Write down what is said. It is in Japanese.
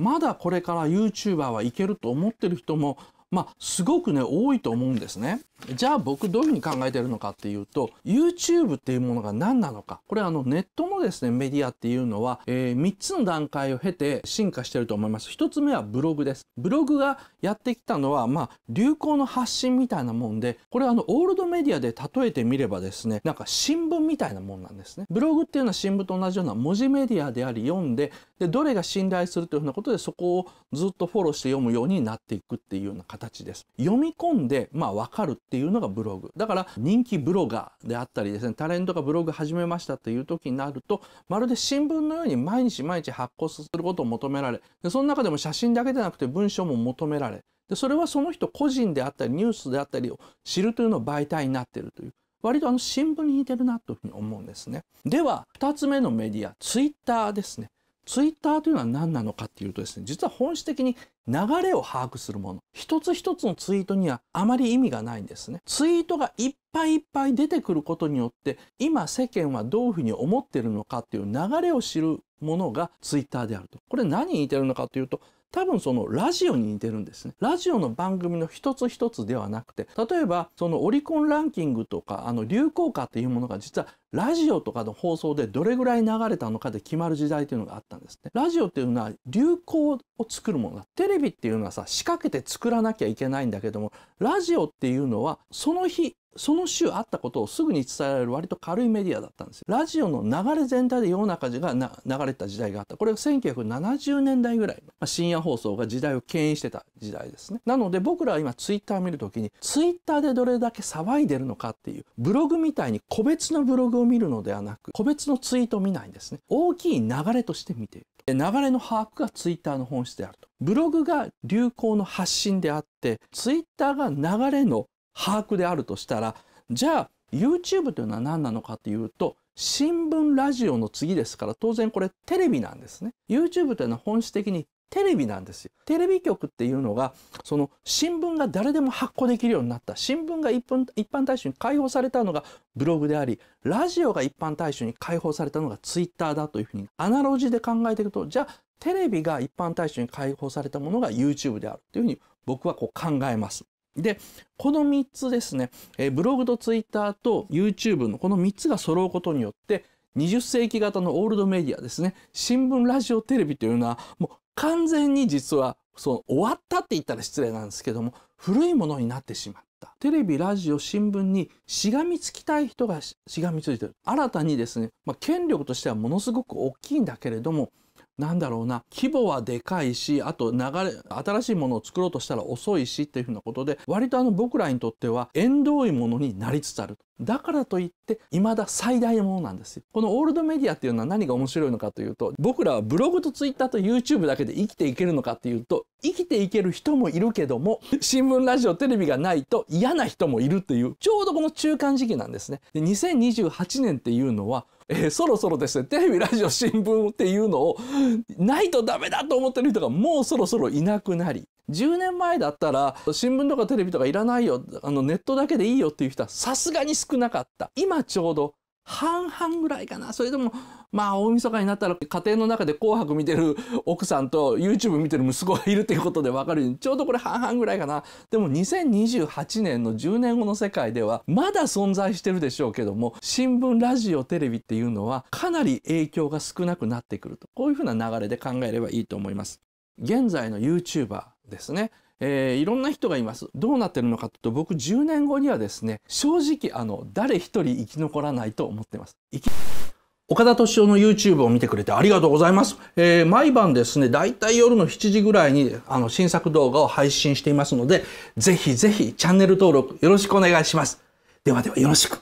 まだこれから YouTuber はいけると思ってる人も、まあ、すごくね、多いと思うんですね。じゃあ僕どういうふうに考えてるのかっていうと、YouTube っていうものが何なのか。これあのネットのですね、メディアっていうのは、えー、3つの段階を経て進化してると思います。1つ目はブログです。ブログがやってきたのは、まあ、流行の発信みたいなもんで、これあの、オールドメディアで例えてみればですね、なんか新聞みたいなもんなんですね。ブログっていうのは新聞と同じような文字メディアであり、読んで、で、どれが信頼するというふうなことで、そこをずっとフォローして読むようになっていくっていうような形です。読み込んで、まあ、かるっていうのがブログ。だから人気ブロガーであったりですね、タレントがブログ始めましたっていう時になると、まるで新聞のように毎日毎日発行することを求められ、でその中でも写真だけでなくて文章も求められ、でそれはその人個人であったりニュースであったりを知るというの媒体になっているという割とあの新聞に似てるなというふうに思うんですね。では2つ目のメディアツイッターですね。ツイッターというのは何なのかっていうとですね、実は本質的に流れを把握するもの。一つ一つのツイートにはあまり意味がないんですね。ツイートがいっぱいいっぱい出てくることによって、今世間はどういうふうに思ってるのかっていう流れを知るものがツイッターであると。これ何に似てるのかというと、多分そのラジオに似てるんですね。ラジオの番組の一つ一つではなくて、例えばそのオリコンランキングとか、あの流行歌っていうものが実はラジオとかの放送でどれぐらい流れたのかで決まる時代というのがあったんですね。ラジオっていうのは流行を作るものだ。テレビっていうのはさ、仕掛けて作らなきゃいけないんだけども、ラジオっていうのはその日、その週あったことをすぐに伝えられる割と軽いメディアだったんですよ。ラジオの流れ全体で世の中が流れた時代があった。これが1970年代ぐらい。まあ、深夜放送が時代を牽引してた時代ですね。なので僕らは今ツイッター見るときに、ツイッターでどれだけ騒いでるのかっていう、ブログみたいに個別のブログを見るのではなく、個別のツイートを見ないんですね。大きい流れとして見ている。流れの把握がツイッターの本質であると。ブログが流行の発信であって、ツイッターが流れの把握であるとしたら、じゃあ YouTube というのは何なのかというと、新聞ラジオの次ですから当然これテレビなんですね。YouTube というのは本質的にテレビなんですよ。テレビ局っていうのが、その新聞が誰でも発行できるようになった。新聞が一般一般大衆に解放されたのがブログであり、ラジオが一般大衆に解放されたのがツイッターだというふうに、アナロジーで考えていくと、じゃあテレビが一般大衆に解放されたものが YouTube であるというふうに僕はこう考えます。で、この3つですね、えブログとツイッターと YouTube のこの3つが揃うことによって、20世紀型のオールドメディアですね。新聞、ラジオ、テレビというのは、もう完全に実はその終わったって言ったら失礼なんですけども古いものになってしまったテレビラジオ新聞にしがみつきたい人がしがみついてる新たにですね、まあ、権力としてはものすごく大きいんだけれどもなんだろうな、規模はでかいし、あと流れ、新しいものを作ろうとしたら遅いしっていうふうなことで、割とあの僕らにとっては縁遠いものになりつつある。だからといって、未だ最大のものなんですよ。このオールドメディアっていうのは何が面白いのかというと、僕らはブログとツイッターと YouTube だけで生きていけるのかっていうと、生きていける人もいるけども、新聞、ラジオ、テレビがないと嫌な人もいるという、ちょうどこの中間時期なんですね。で、2028年っていうのは、えー、そろそろですね、テレビ、ラジオ、新聞っていうのを、ないとダメだと思ってる人がもうそろそろいなくなり、10年前だったら新聞とかテレビとかいらないよあのネットだけでいいよっていう人はさすがに少なかった今ちょうど半々ぐらいかなそれでもまあ大晦日になったら家庭の中で「紅白」見てる奥さんと YouTube 見てる息子がいるっていうことで分かるようにちょうどこれ半々ぐらいかなでも2028年の10年後の世界ではまだ存在してるでしょうけども新聞ラジオテレビっていうのはかなり影響が少なくなってくるとこういうふうな流れで考えればいいと思います。現在の YouTuber ですねえー、いろんな人がいます。どうなってるのかというと、僕10年後にはですね、正直、あの、誰一人生き残らないと思ってます。岡田敏夫の YouTube を見てくれてありがとうございます。えー、毎晩ですね、だいたい夜の7時ぐらいにあの新作動画を配信していますので、ぜひぜひチャンネル登録よろしくお願いします。ではではよろしく。